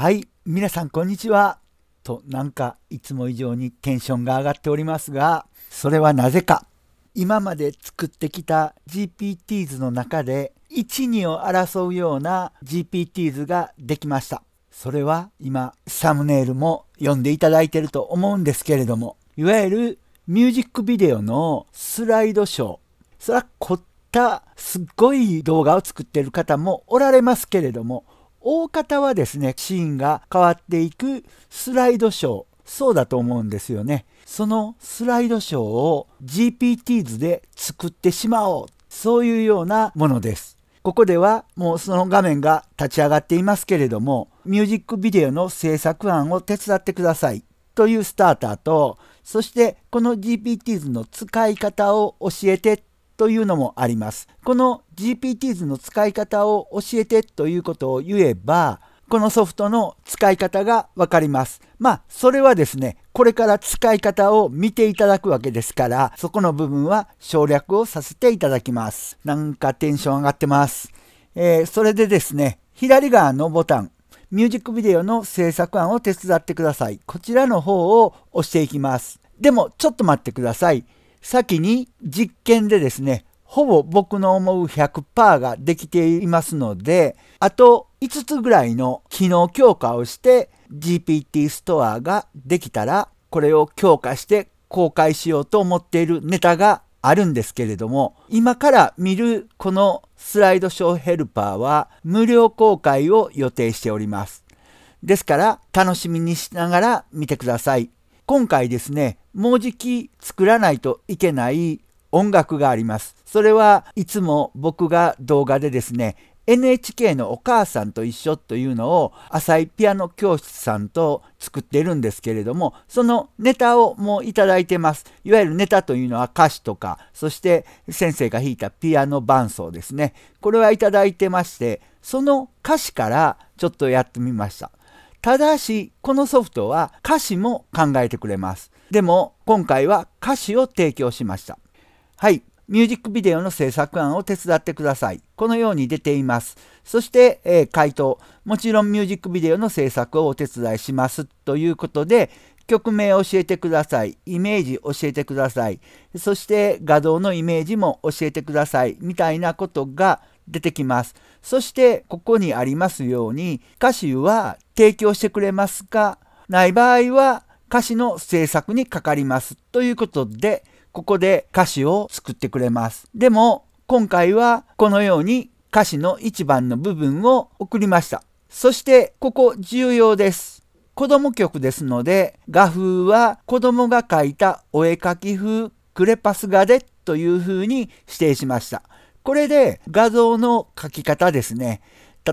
はい、皆さんこんにちは。と、なんかいつも以上にテンションが上がっておりますが、それはなぜか。今まで作ってきた GPTs の中で、1、2を争うような GPTs ができました。それは今、サムネイルも読んでいただいてると思うんですけれども、いわゆるミュージックビデオのスライドショー。それは凝ったすっごい動画を作ってる方もおられますけれども、大方はですね、シーンが変わっていくスライドショー、そうだと思うんですよね。そのスライドショーを GPT 図で作ってしまおう。そういうようなものです。ここではもうその画面が立ち上がっていますけれども、ミュージックビデオの制作案を手伝ってくださいというスターターと、そしてこの GPT 図の使い方を教えてというのもあります。この g p t 図の使い方を教えてということを言えば、このソフトの使い方がわかります。まあ、それはですね、これから使い方を見ていただくわけですから、そこの部分は省略をさせていただきます。なんかテンション上がってます。えー、それでですね、左側のボタン、ミュージックビデオの制作案を手伝ってください。こちらの方を押していきます。でも、ちょっと待ってください。先に実験でですねほぼ僕の思う100%ができていますのであと5つぐらいの機能強化をして GPT ストアができたらこれを強化して公開しようと思っているネタがあるんですけれども今から見るこのスライドショーヘルパーは無料公開を予定しております。ですから楽しみにしながら見てください。今回ですね、もうじき作らないといけない音楽があります。それはいつも僕が動画でですね、NHK のお母さんと一緒というのを浅井ピアノ教室さんと作ってるんですけれども、そのネタをもういただいてます。いわゆるネタというのは歌詞とか、そして先生が弾いたピアノ伴奏ですね。これはいただいてまして、その歌詞からちょっとやってみました。ただし、このソフトは歌詞も考えてくれます。でも、今回は歌詞を提供しました。はい。ミュージックビデオの制作案を手伝ってください。このように出ています。そして、えー、回答。もちろんミュージックビデオの制作をお手伝いします。ということで、曲名を教えてください。イメージ教えてください。そして画像のイメージも教えてください。みたいなことが出てきます。そしてここにありますように歌手は提供してくれますかない場合は歌詞の制作にかかりますということでここで歌詞を作ってくれます。でも今回はこのように歌詞の1番の部分を送りました。そしてここ重要です。子供曲ですので画風は子供が描いたお絵かき風クレパス画でという風に指定しました。これで画像の書き方ですね。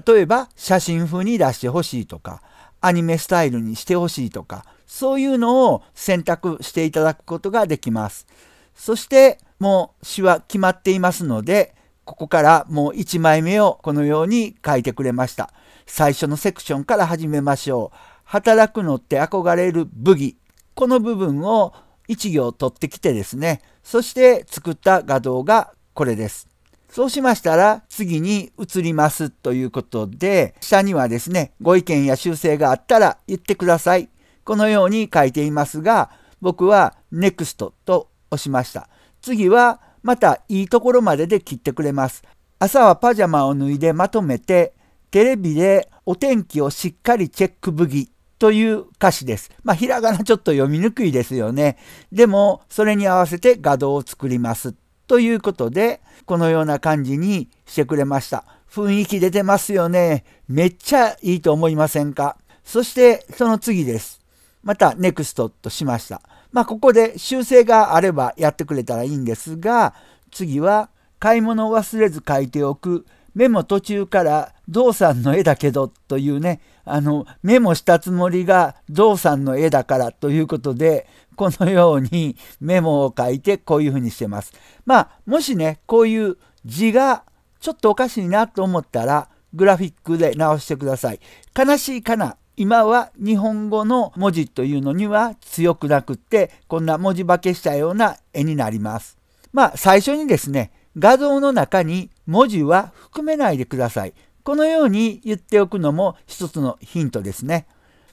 例えば写真風に出してほしいとか、アニメスタイルにしてほしいとか、そういうのを選択していただくことができます。そしてもう詩は決まっていますので、ここからもう1枚目をこのように書いてくれました。最初のセクションから始めましょう。働くのって憧れる武器。この部分を1行取ってきてですね、そして作った画像がこれです。そうしましたら次に移りますということで、下にはですね、ご意見や修正があったら言ってください。このように書いていますが、僕は NEXT と押しました。次はまたいいところまでで切ってくれます。朝はパジャマを脱いでまとめて、テレビでお天気をしっかりチェックブギという歌詞です。まあ、ひらがなちょっと読みにくいですよね。でも、それに合わせて画像を作ります。ということで、このような感じにしてくれました。雰囲気出てますよね。めっちゃいいと思いませんかそしてその次です。また NEXT としました。まあここで修正があればやってくれたらいいんですが、次は買い物を忘れず書いておくメモ途中から「動産の絵だけど」というねあのメモしたつもりがゾウさんの絵だからということでこのようにメモを書いてこういうふうにしてます。まあもしねこういう字がちょっとおかしいなと思ったらグラフィックで直してください。悲しいかな今は日本語の文字というのには強くなくってこんな文字化けしたような絵になります。まあ最初にですね画像の中に文字は含めないでください。このように言っておくのも一つのヒントですね。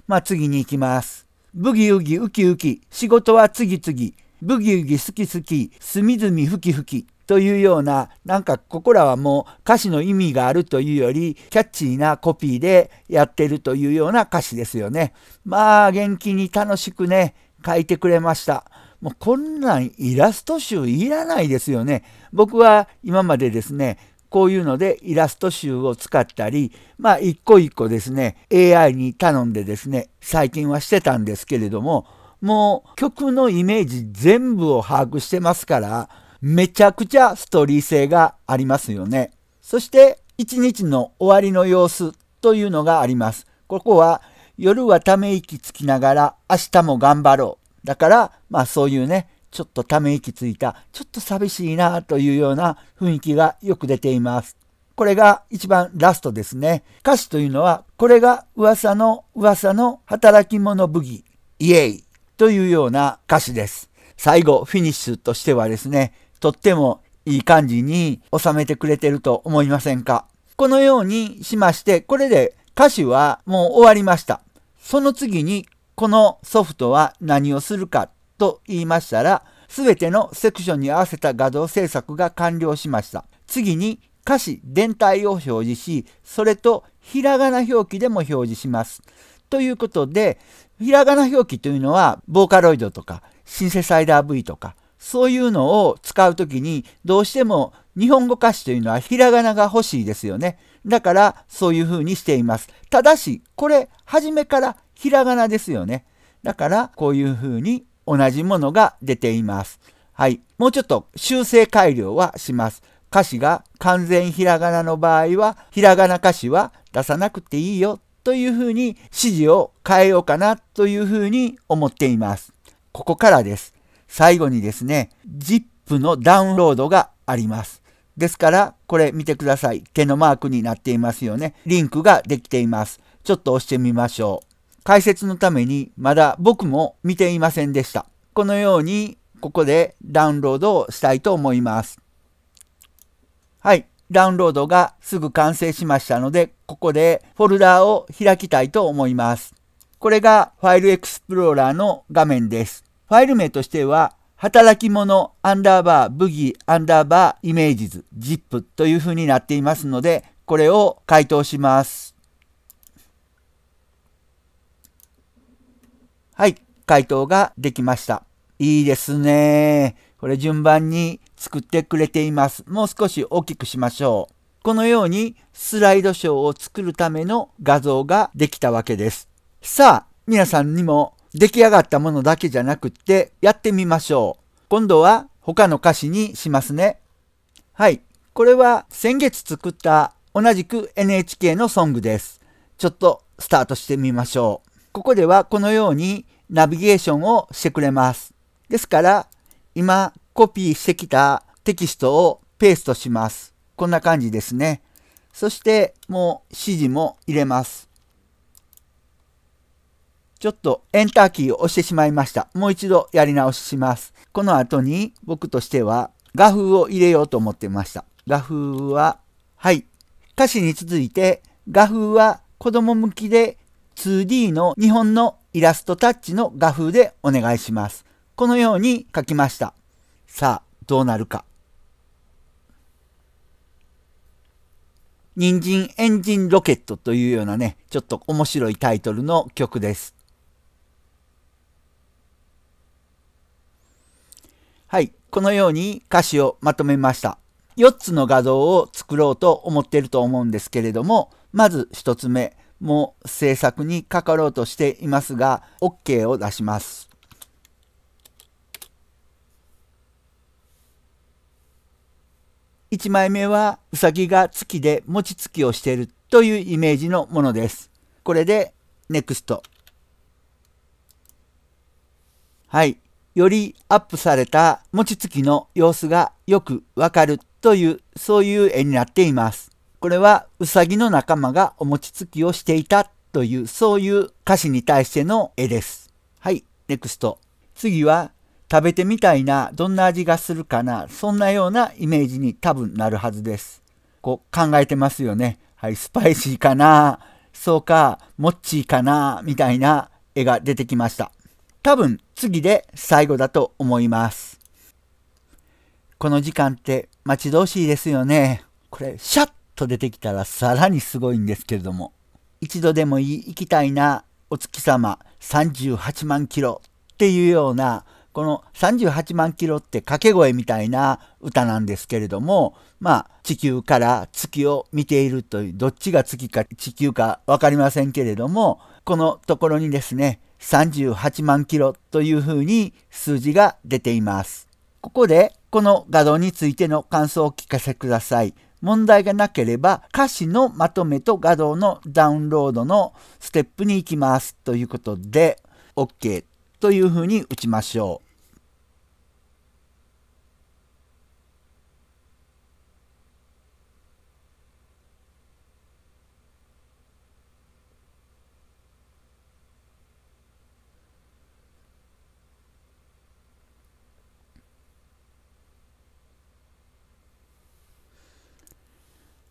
まあ次に行きます。ブギウギウキウキ、仕事は次々、ブギウギ好き好き、隅々ふきふきというような、なんかここらはもう歌詞の意味があるというより、キャッチーなコピーでやってるというような歌詞ですよね。まあ元気に楽しくね、書いてくれました。もうこんなんイラスト集いらないですよね。僕は今までですね、こういうのでイラスト集を使ったり、まあ一個一個ですね、AI に頼んでですね、最近はしてたんですけれども、もう曲のイメージ全部を把握してますから、めちゃくちゃストーリー性がありますよね。そして一日の終わりの様子というのがあります。ここは夜はため息つきながら明日も頑張ろう。だから、まあそういうね、ちょっとため息ついた、ちょっと寂しいなというような雰囲気がよく出ています。これが一番ラストですね。歌詞というのは、これが噂の噂の働き者武器、イエイというような歌詞です。最後、フィニッシュとしてはですね、とってもいい感じに収めてくれてると思いませんかこのようにしまして、これで歌詞はもう終わりました。その次に、このソフトは何をするかと言いましたら、すべてのセクションに合わせた画像制作が完了しました。次に歌詞全体を表示し、それとひらがな表記でも表示します。ということで、ひらがな表記というのは、ボーカロイドとか、シンセサイダー V とか、そういうのを使うときに、どうしても日本語歌詞というのはひらがなが欲しいですよね。だから、そういう風にしています。ただし、これ、初めからひらがなですよね。だから、こういう風に同じものが出ています。はい。もうちょっと修正改良はします。歌詞が完全ひらがなの場合は、ひらがな歌詞は出さなくていいよというふうに指示を変えようかなというふうに思っています。ここからです。最後にですね、ZIP のダウンロードがあります。ですから、これ見てください。手のマークになっていますよね。リンクができています。ちょっと押してみましょう。解説のためにまだ僕も見ていませんでした。このようにここでダウンロードをしたいと思います。はい。ダウンロードがすぐ完成しましたので、ここでフォルダを開きたいと思います。これがファイルエクスプローラーの画面です。ファイル名としては、働き者アンダーバーブギーアンダーバーイメージズ ZIP という風になっていますので、これを回答します。はい、回答ができました。いいですね。これ順番に作ってくれています。もう少し大きくしましょう。このようにスライドショーを作るための画像ができたわけです。さあ、皆さんにも出来上がったものだけじゃなくってやってみましょう。今度は他の歌詞にしますね。はい。これは先月作った同じく NHK のソングです。ちょっとスタートしてみましょう。ここではこのようにナビゲーションをしてくれます。ですから、今コピーしてきたテキストをペーストします。こんな感じですね。そしてもう指示も入れます。ちょっとエンターキーを押してしまいました。もう一度やり直しします。この後に僕としては画風を入れようと思ってました。画風は、はい。歌詞に続いて画風は子供向きで 2D の日本のイラストタッチの画風でお願いします。このように書きました。さあ、どうなるか。人参エンジンロケットというようなね、ちょっと面白いタイトルの曲です。はい、このように歌詞をまとめました。4つの画像を作ろうと思っていると思うんですけれども、まず1つ目、も制作にかかろうとしていますが OK を出します。1枚目はうさぎが月で餅つきをしているというイメージのものです。これで NEXT。はい。よりアップされた餅つきの様子がよくわかるというそういう絵になっています。これはウサギの仲間がお餅つきをしていたというそういう歌詞に対しての絵です。はい、ネクスト。次は食べてみたいな、どんな味がするかな、そんなようなイメージに多分なるはずです。こう考えてますよね。はい、スパイシーかな、そうか、モッチーかな、みたいな絵が出てきました。多分次で最後だと思います。この時間って待ち遠しいですよね。これ、シャッと出てきたらさらにすごいんですけれども、一度でもいい行きたいな、お月様38万キロっていうような、この38万キロって掛け声みたいな歌なんですけれども、まあ地球から月を見ているという、どっちが月か地球か分かりませんけれども、このところにですね、38万キロというふうに数字が出ています。ここでこの画像についての感想をお聞かせください。問題がなければ歌詞のまとめと画像のダウンロードのステップに行きますということで OK というふうに打ちましょう。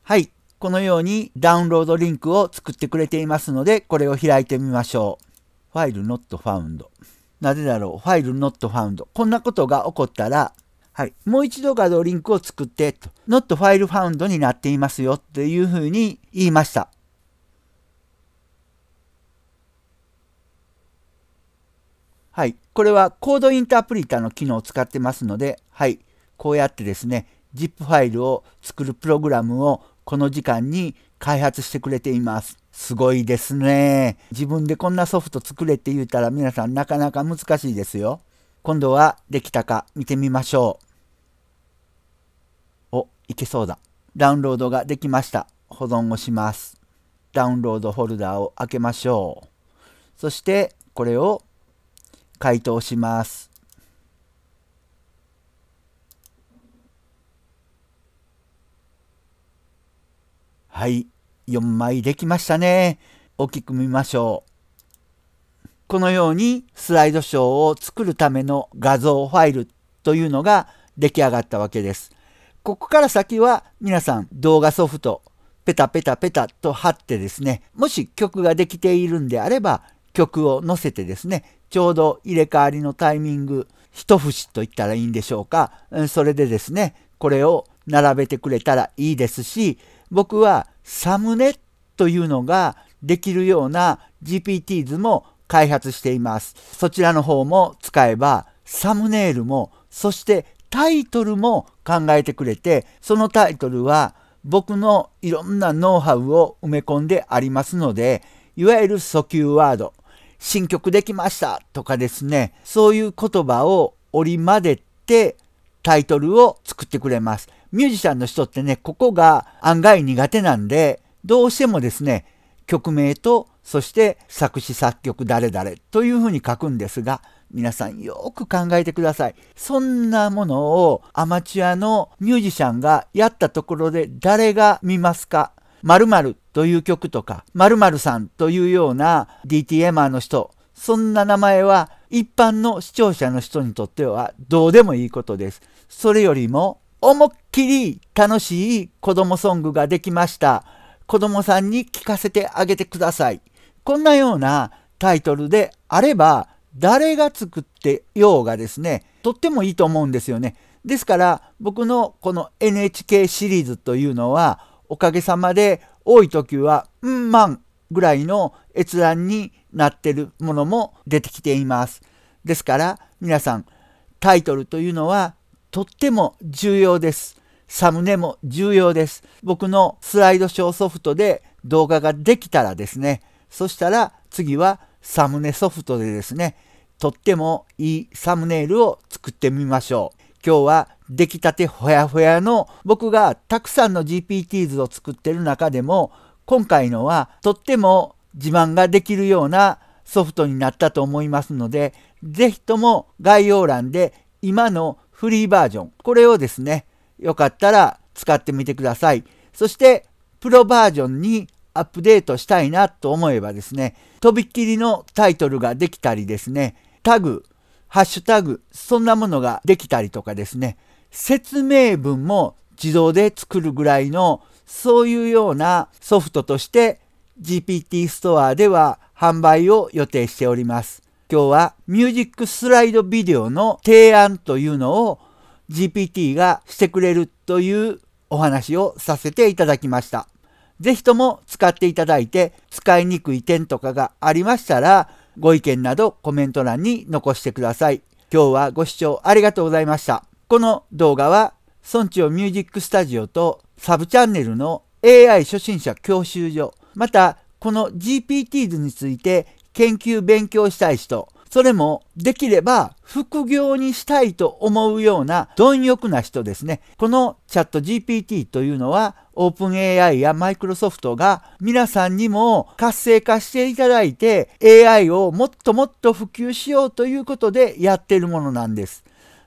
はい。このようにダウンロードリンクを作ってくれていますので、これを開いてみましょう。ファイル not found。なぜだろうファイル not found。こんなことが起こったら、はい。もう一度画像リンクを作って、ノ not file found になっていますよっていうふうに言いました。はい。これはコードインタープリターの機能を使ってますので、はい。こうやってですね、ZIP ファイルを作るプログラムをこの時間に開発してくれています。すごいですね。自分でこんなソフト作れって言ったら皆さんなかなか難しいですよ。今度はできたか見てみましょう。お、いけそうだ。ダウンロードができました。保存をします。ダウンロードフォルダを開けましょう。そしてこれを回答します。はい、4枚できましたね。大きく見ましょう。このようにスライドショーを作るための画像ファイルというのが出来上がったわけです。ここから先は皆さん動画ソフトペタペタペタと貼ってですね、もし曲ができているんであれば曲を載せてですね、ちょうど入れ替わりのタイミング、一節と言ったらいいんでしょうか。それでですね、これを並べてくれたらいいですし、僕はサムネというのができるような GPT 図も開発しています。そちらの方も使えばサムネイルもそしてタイトルも考えてくれてそのタイトルは僕のいろんなノウハウを埋め込んでありますのでいわゆる訴求ワード新曲できましたとかですねそういう言葉を織り交ぜてタイトルを作ってくれます。ミュージシャンの人ってね、ここが案外苦手なんで、どうしてもですね、曲名と、そして作詞作曲誰々というふうに書くんですが、皆さんよく考えてください。そんなものをアマチュアのミュージシャンがやったところで誰が見ますか〇〇という曲とか、〇〇さんというような DTMR の人、そんな名前は一般の視聴者の人にとってはどうでもいいことです。それよりも思いっきり楽しい子供ソングができました。子供さんに聞かせてあげてください。こんなようなタイトルであれば、誰が作ってようがですね、とってもいいと思うんですよね。ですから僕のこの NHK シリーズというのは、おかげさまで多い時は、うんまんぐらいの閲覧になってるものも出てきています。ですから皆さん、タイトルというのはとっても重要です。サムネも重要です。僕のスライドショーソフトで動画ができたらですね、そしたら次はサムネソフトでですね、とってもいいサムネイルを作ってみましょう。今日は出来たてほやほやの僕がたくさんの GPTs を作ってる中でも今回のはとっても自慢ができるようなソフトになったと思いますので是非とも概要欄で今のフリーバージョンこれをですねよかったら使ってみてください。そして、プロバージョンにアップデートしたいなと思えばですね、とびっきりのタイトルができたりですね、タグ、ハッシュタグ、そんなものができたりとかですね、説明文も自動で作るぐらいの、そういうようなソフトとして GPT ストアでは販売を予定しております。今日はミュージックスライドビデオの提案というのを GPT がしてくれるというお話をさせていただきました。ぜひとも使っていただいて使いにくい点とかがありましたらご意見などコメント欄に残してください。今日はご視聴ありがとうございました。この動画は村長ミュージックスタジオとサブチャンネルの AI 初心者教習所またこの GPTs について研究勉強したい人それもできれば副業にしたいと思うような貪欲な人ですね。このチャット GPT というのはオープン AI やマイクロソフトが皆さんにも活性化していただいて AI をもっともっと普及しようということでやっているものなんです。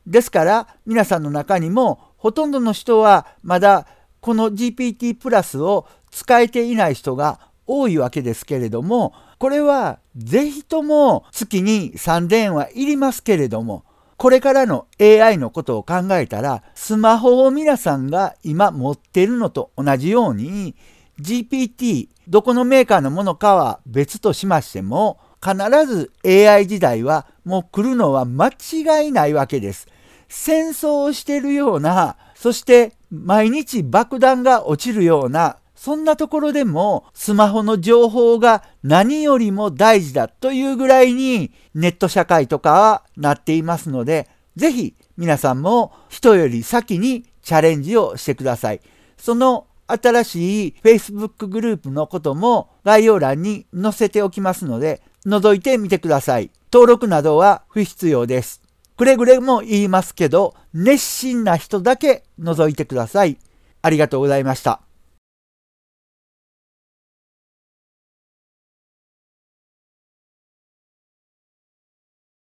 ですから皆さんの中にもほとんどの人はまだこの GPT プラスを使えていない人が多いわけですけれどもこれは是非とも月に3電はいりますけれどもこれからの AI のことを考えたらスマホを皆さんが今持ってるのと同じように GPT どこのメーカーのものかは別としましても必ず AI 時代はもう来るのは間違いないわけです。戦争をしてるようなそして毎日爆弾が落ちるようなそんなところでもスマホの情報が何よりも大事だというぐらいにネット社会とかはなっていますので、ぜひ皆さんも人より先にチャレンジをしてください。その新しい Facebook グループのことも概要欄に載せておきますので、覗いてみてください。登録などは不必要です。くれぐれも言いますけど、熱心な人だけ覗いてください。ありがとうございました。